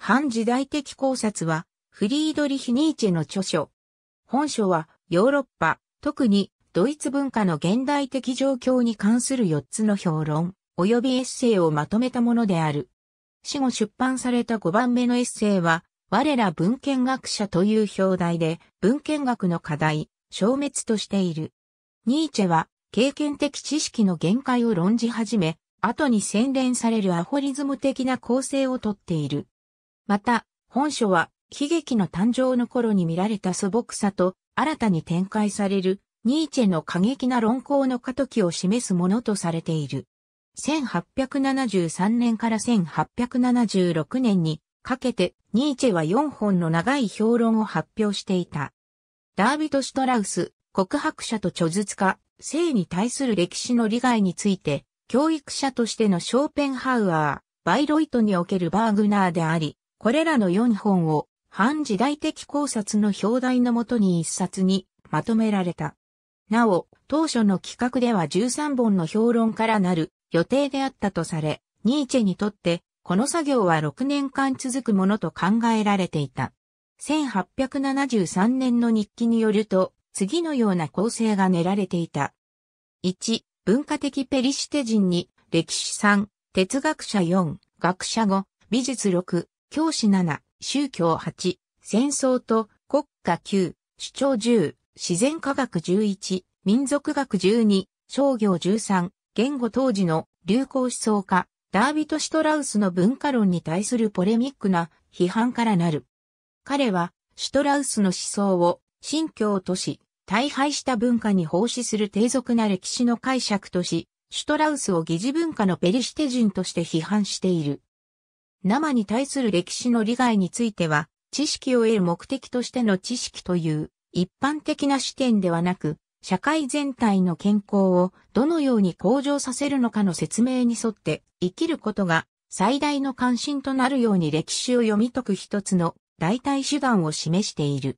反時代的考察は、フリードリヒ・ニーチェの著書。本書は、ヨーロッパ、特にドイツ文化の現代的状況に関する4つの評論、及びエッセイをまとめたものである。死後出版された5番目のエッセイは、我ら文献学者という表題で、文献学の課題、消滅としている。ニーチェは、経験的知識の限界を論じ始め、後に洗練されるアホリズム的な構成をとっている。また、本書は、悲劇の誕生の頃に見られた素朴さと、新たに展開される、ニーチェの過激な論考の過渡期を示すものとされている。1873年から1876年にかけて、ニーチェは4本の長い評論を発表していた。ダービト・シュトラウス、告白者と著述家、性に対する歴史の利害について、教育者としてのショーペンハウアー、バイロイトにおけるバーグナーであり、これらの4本を、反時代的考察の表題のもとに一冊にまとめられた。なお、当初の企画では13本の評論からなる予定であったとされ、ニーチェにとってこの作業は6年間続くものと考えられていた。1873年の日記によると、次のような構成が練られていた。1、文化的ペリシテ人に、歴史3、哲学者4、学者5、美術6、教師7、宗教8、戦争と国家9、主張10、自然科学11、民族学12、商業13、言語当時の流行思想家、ダービト・シトラウスの文化論に対するポレミックな批判からなる。彼は、シトラウスの思想を、信教とし、大敗した文化に奉仕する低俗な歴史の解釈とし、シュトラウスを疑似文化のペリシテ人として批判している。生に対する歴史の利害については、知識を得る目的としての知識という一般的な視点ではなく、社会全体の健康をどのように向上させるのかの説明に沿って生きることが最大の関心となるように歴史を読み解く一つの代替手段を示している。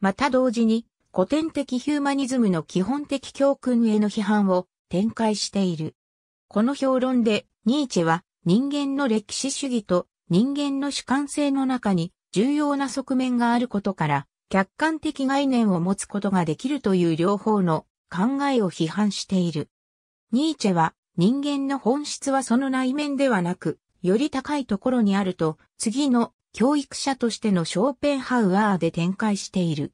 また同時に古典的ヒューマニズムの基本的教訓への批判を展開している。この評論でニーチェは人間の歴史主義と人間の主観性の中に重要な側面があることから、客観的概念を持つことができるという両方の考えを批判している。ニーチェは人間の本質はその内面ではなく、より高いところにあると、次の教育者としてのショーペンハウアーで展開している。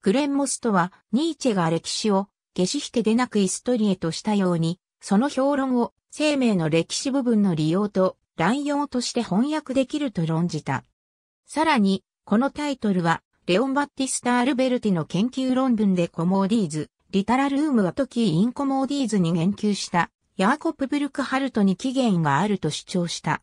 クレンモスとは、ニーチェが歴史を、消し、引けでなくイストリエとしたように、その評論を生命の歴史部分の利用と乱用として翻訳できると論じた。さらに、このタイトルは、レオン・バッティスタ・アルベルティの研究論文でコモーディーズ、リタラルームは時インコモーディーズに言及したヤーコプ・ブルクハルトに起源があると主張した。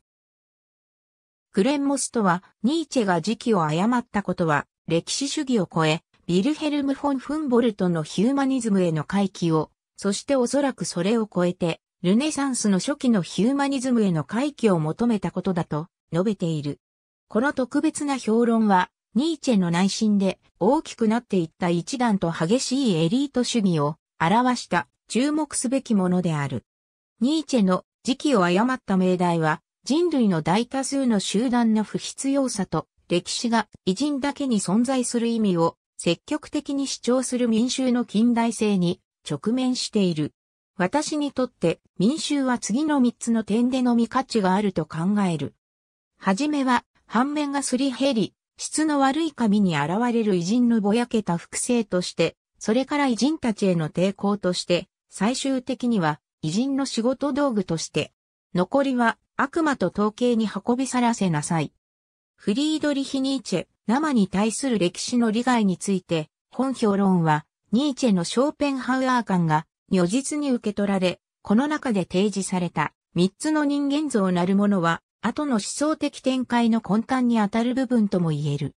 クレンモスとは、ニーチェが時期を誤ったことは、歴史主義を超え、ビルヘルム・フォン・フンボルトのヒューマニズムへの回帰を、そしておそらくそれを超えて、ルネサンスの初期のヒューマニズムへの回帰を求めたことだと述べている。この特別な評論は、ニーチェの内心で大きくなっていった一段と激しいエリート主義を表した注目すべきものである。ニーチェの時期を誤った命題は人類の大多数の集団の不必要さと歴史が偉人だけに存在する意味を積極的に主張する民衆の近代性に直面している。私にとって民衆は次の3つの点でのみ価値があると考える。はじめは、反面がすり減り、質の悪い紙に現れる偉人のぼやけた複製として、それから偉人たちへの抵抗として、最終的には偉人の仕事道具として、残りは悪魔と統計に運びさらせなさい。フリードリヒ・ニーチェ、生に対する歴史の利害について、本評論は、ニーチェのショーペンハウアー感が如実に受け取られ、この中で提示された三つの人間像なるものは、後の思想的展開の根幹にあたる部分とも言える。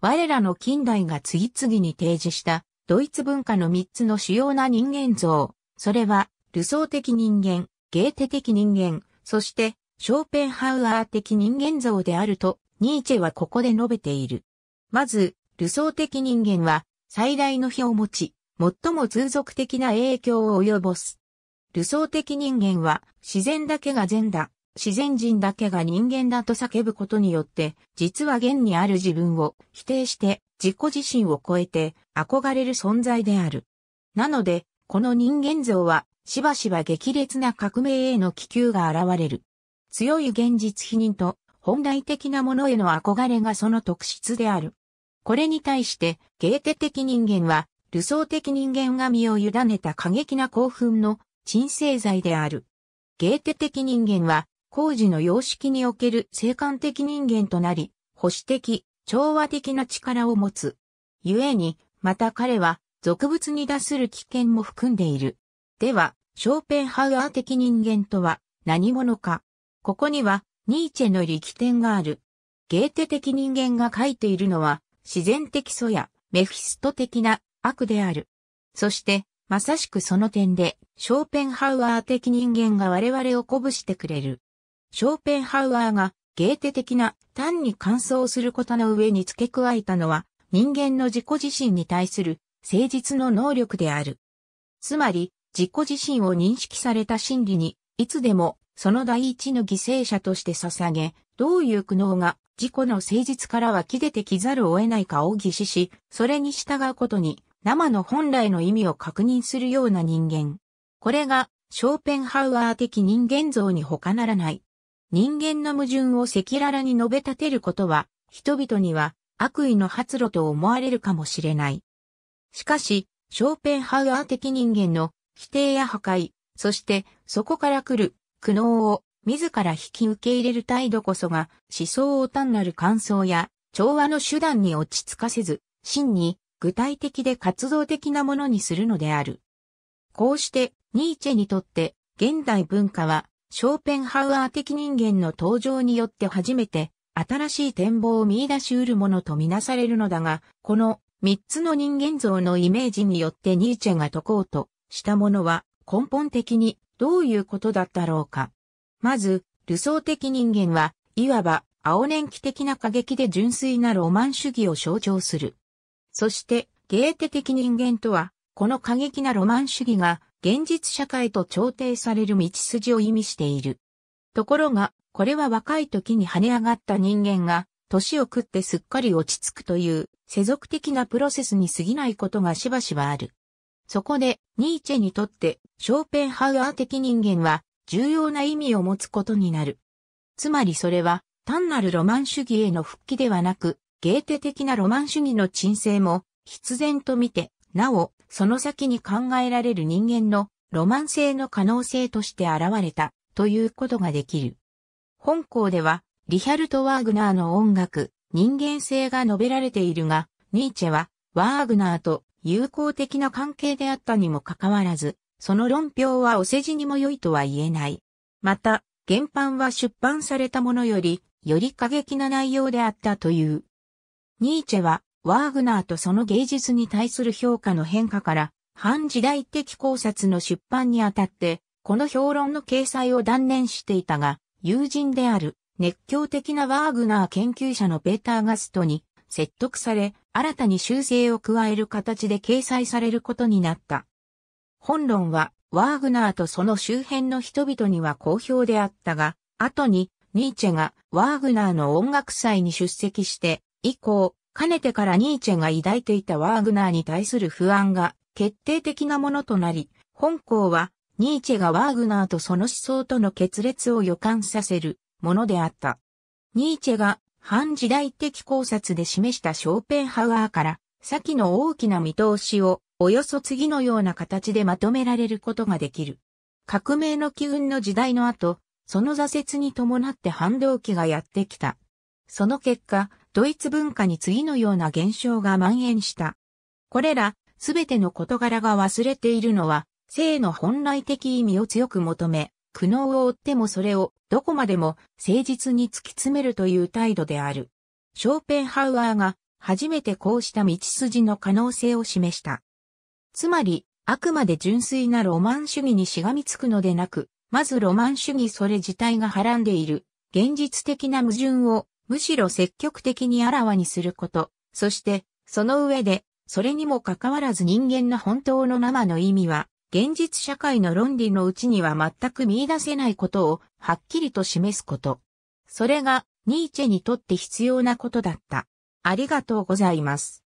我らの近代が次々に提示したドイツ文化の三つの主要な人間像、それは、ルソー的人間、ゲーテ的人間、そして、ショーペンハウアー的人間像であると、ニーチェはここで述べている。まず、ルソー的人間は、最大の非を持ち、最も通俗的な影響を及ぼす。理想的人間は自然だけが善だ、自然人だけが人間だと叫ぶことによって、実は現にある自分を否定して自己自身を超えて憧れる存在である。なので、この人間像はしばしば激烈な革命への気球が現れる。強い現実否認と本来的なものへの憧れがその特質である。これに対して、ゲーテ的人間は理想的人間が身を委ねた過激な興奮の鎮静剤である。ゲーテ的人間は、工事の様式における生観的人間となり、保守的、調和的な力を持つ。故に、また彼は、俗物に出する危険も含んでいる。では、ショーペンハウアー的人間とは、何者か。ここには、ニーチェの力点がある。ゲーテ的人間が書いているのは、自然的素や、メフィスト的な悪である。そして、まさしくその点で、ショーペンハウアー的人間が我々を鼓舞してくれる。ショーペンハウアーが、ゲーテ的な単に乾燥することの上に付け加えたのは、人間の自己自身に対する誠実の能力である。つまり、自己自身を認識された真理に、いつでもその第一の犠牲者として捧げ、どういう苦悩が自己の誠実から湧き出てきざるを得ないかを疑視し、それに従うことに生の本来の意味を確認するような人間。これが、ショーペンハウアー的人間像に他ならない。人間の矛盾を赤裸々に述べ立てることは、人々には悪意の発露と思われるかもしれない。しかし、ショーペンハウアー的人間の否定や破壊、そしてそこから来る苦悩を自ら引き受け入れる態度こそが思想を単なる感想や調和の手段に落ち着かせず、真に具体的で活動的なものにするのである。こうして、ニーチェにとって、現代文化は、ショーペンハウアー的人間の登場によって初めて、新しい展望を見出し得るものとみなされるのだが、この三つの人間像のイメージによってニーチェが解こうとしたものは根本的にどういうことだったろうか。まず、理想的人間は、いわば青年期的な過激で純粋なロマン主義を象徴する。そして、ゲーテ的人間とは、この過激なロマン主義が、現実社会と調停される道筋を意味している。ところが、これは若い時に跳ね上がった人間が、年を食ってすっかり落ち着くという、世俗的なプロセスに過ぎないことがしばしばある。そこで、ニーチェにとって、ショーペンハウアー的人間は、重要な意味を持つことになる。つまりそれは、単なるロマン主義への復帰ではなく、ゲーテ的なロマン主義の沈静も必然と見て、なお、その先に考えられる人間のロマン性の可能性として現れたということができる。本校では、リヒャルト・ワーグナーの音楽、人間性が述べられているが、ニーチェは、ワーグナーと友好的な関係であったにもかかわらず、その論評はお世辞にも良いとは言えない。また、原版は出版されたものより、より過激な内容であったという。ニーチェは、ワーグナーとその芸術に対する評価の変化から、反時代的考察の出版にあたって、この評論の掲載を断念していたが、友人である熱狂的なワーグナー研究者のベーター・ガストに説得され、新たに修正を加える形で掲載されることになった。本論は、ワーグナーとその周辺の人々には好評であったが、後に、ニーチェがワーグナーの音楽祭に出席して、以降、かねてからニーチェが抱いていたワーグナーに対する不安が決定的なものとなり、本校はニーチェがワーグナーとその思想との決裂を予感させるものであった。ニーチェが反時代的考察で示したショーペンハワーから先の大きな見通しをおよそ次のような形でまとめられることができる。革命の機運の時代の後、その挫折に伴って反動期がやってきた。その結果、ドイツ文化に次のような現象が蔓延した。これら、すべての事柄が忘れているのは、性の本来的意味を強く求め、苦悩を追ってもそれをどこまでも誠実に突き詰めるという態度である。ショーペンハウアーが初めてこうした道筋の可能性を示した。つまり、あくまで純粋なロマン主義にしがみつくのでなく、まずロマン主義それ自体がはらんでいる、現実的な矛盾をむしろ積極的にあらわにすること、そして、その上で、それにもかかわらず人間の本当の生の意味は、現実社会の論理のうちには全く見出せないことを、はっきりと示すこと。それが、ニーチェにとって必要なことだった。ありがとうございます。